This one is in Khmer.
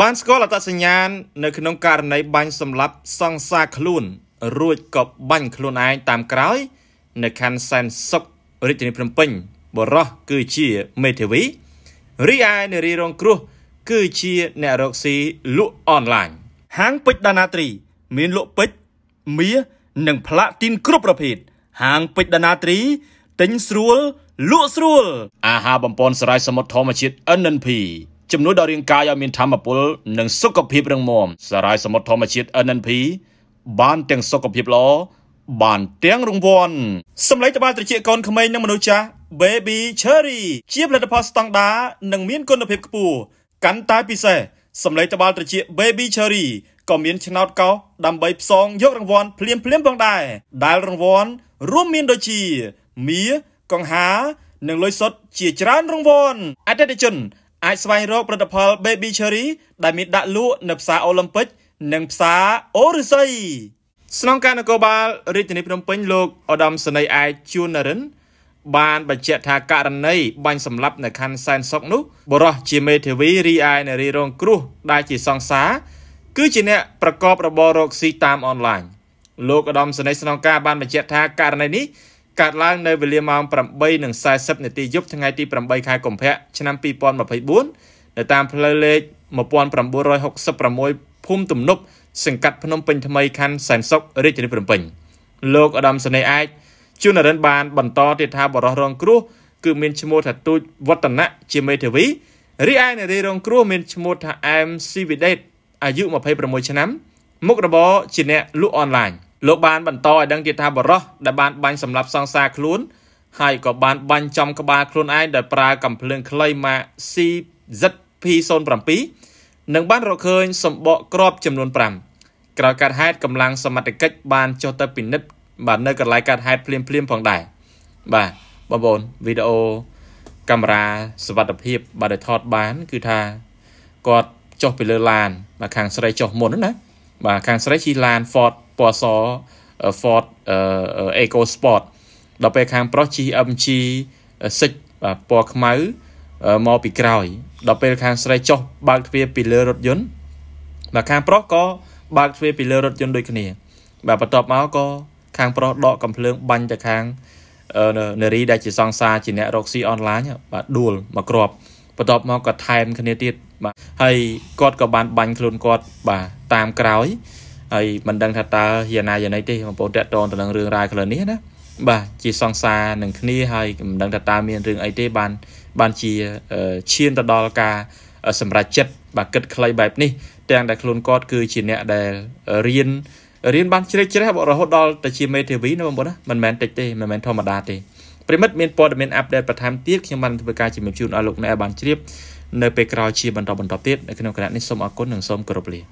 បានស្គាល់អត្តសញ្ញាណនៅក្នុងករណីបាញ់សម្លាប់សង្សារខ្លួន រួចក៏បាញ់ខ្លួនឯងតាមក្រោយ នៅខណ្ឌសែនសុខរាជធានីភ្នំពេញបរោះគឺជាមេធាវីរីឯនារីរងគ្រោះ គឺជាអ្នករកស៊ីលក់អនឡាញហាងពេជ្រដាណាត្រីមានលក់ពេជ្រមាសនិងផ្លាទីនគ្រប់ប្រភេទហាងពេជ្រដាណាត្រីទិញស្រួលលក់ស្រួល អាហារបំពន់សរាយសមុទ្រធម្មជាតិ NNP ជំនួយដល់រាងកាយឲ្យមានធម្មពលនិងសុខភាពរឹងមាំសារាយសមុទ្រធម្មជាតិ NNP បានទាំងសុខភាពល្អបានទាំងរង្វាន់សម្លេងត្បាល់ត្រចៀកកូនក្មេងនិងមនុស្សចាស់ Baby Cherry ជាផលិតផលស្តង់ដារនិងមានគុណភាពខ្ពស់កាន់តែពិសេសសម្លេងត្បាល់ត្រចៀក Baby Cherry ក៏មានឆ្នោតកោសដើម្បីផ្សងយករង្វាន់ភ្លាមភ្លាមផងដែរដែលរង្វាន់រួមមានដូចជាមាកង្ហានិងលុយសុទ្ធជាច្រើនរង្វាន់អតិថិជនអាចស្វែងរកផលិតផល Baby Cherry ដែលមានដាក់លក់នៅផ្សារអូឡ িম্প ិកនិងផ្សារអូរិស័យស្នងការនគរបាលរាជធានីភ្នំពេញលោកឧត្តមសេនីយ៍ឯកជួននរិនបានបញ្ជាក់ថាករណីបាញ់សម្លាប់នៅខណ្ឌសែនសុកនោះបរោះជាមេធាវីរីឯនារីរងគ្រោះ ដែលជាសង្សា គឺជាអ្នក ប្រកបរបររកស៊ីតាមអនឡាញលោកឧត្តមសេនីយ៍ស្នងការបានបញ្ជាក់ថាករណីនេះកើតឡើងនៅវេលាម៉ោង8:40នាទីយប់ថ្ងៃទី8ខែកុម្ភៈឆ្នាំ2024នៅតាមផ្លូវលេខ1966ភូមិទំនប់សង្កាត់ភ្នំពេញថ្មីខណ្ឌសែនសុខរាជធានីភ្នំពេញលោកឧត្តមសេនីយ៍អាចជួនរិនបានបន្តទៀតថាបរិះរងគ្រោះគឺមានឈ្មោះថាទូចវឌ្ឍនៈជាមេធាវីរីឯនារីរងគ្រោះមានឈ្មោះថាអែមស៊ីវីដេតអាយុ26ឆ្នាំមុខរបរជាអ្នកលក់អនឡាញ។លោកបានបន្តឲ្យដឹងទៀតថាបរោះដែលបានបាញ់សម្លាប់សង្សារខ្លួនហើយក៏បាន បាញ់ចំក្បាលខ្លួនឯងដោយប្រើកំភ្លើងខ្លីម៉ាក CZP07 និង បានរកឃើញសម្បកក្របចំនួន5ក្រោយកាត់ហេតុកម្លាំងសមត្ថកិច្ចបានចុះទៅពិនិត្យបាទនៅកន្លែងកាត់ហេតុភ្លាមភ្លាមផងដែរបាទបងប្អូនវីដេអូកាមេរ៉ាសវត្ថិភាព បាទដែលថតបានគឺថាគាត់ចុះទៅលើឡានបាទខាងស្រីចុះមុនណាបាទខាងស្រីជិះឡាន Ford ពណ៌ស Ford Eco Sport ដល់ពេលខាងប្រុសជិះ MG 6បាទពណ៌ខ្មៅមកពីក្រោយដល់ពេលខាងស្រីចុះបើកទ្វារពីលើរថយន្តបាទខាងប្រុសក៏បើកទ្វារពីលើរថយន្តដូចគ្នា បាទបន្ទាប់មកក៏ខាងប្រុសដកកំភ្លើងបាញ់ទៅខាងនារីដែលជាសង្សារជាអ្នករកស៊ីអនឡាញបាទដួលមកគ្រាប់បន្ទាប់មកក៏ថែមគ្នាទៀតបាទហើយគាត់ក៏បានបាញ់ខ្លួនគាត់បាទតាមក្រោយហើយមិនដឹងថាតើយ៉ាងណាយ៉ាងណីទេបងប្អូនតកតងទៅនឹងរឿងរ៉ាវខ្លះនេះណាបាទជាសង្សារនឹងគ្នាហើយមិនដឹងថាតើមានរឿងអីទេបានបានជាឈានទៅដល់ការ សម្រេចចិត្តបាទគិតខ្លីបែបនេះ ទាំងដែលខ្លួនគាត់គឺជាអ្នកដែលរៀនរៀនបានជ្រេកជ្រះរហូតដល់ទៅជាមេធាវីណាបងប្អូនណាមិនមែនតិចទេមិនមែនធម្មតាទេប្រិមិត្តមានព័ត៌មានអាប់ដេតបន្ថែមទៀតខ្ញុំបានធ្វើការជំរាបជូនដល់លោកអ្នកបានជ្រាបនៅពេលក្រោយជាបន្តបន្តទៀតនៅក្នុងគណៈនេះសូមអរគុណនិងសូមគោរពលា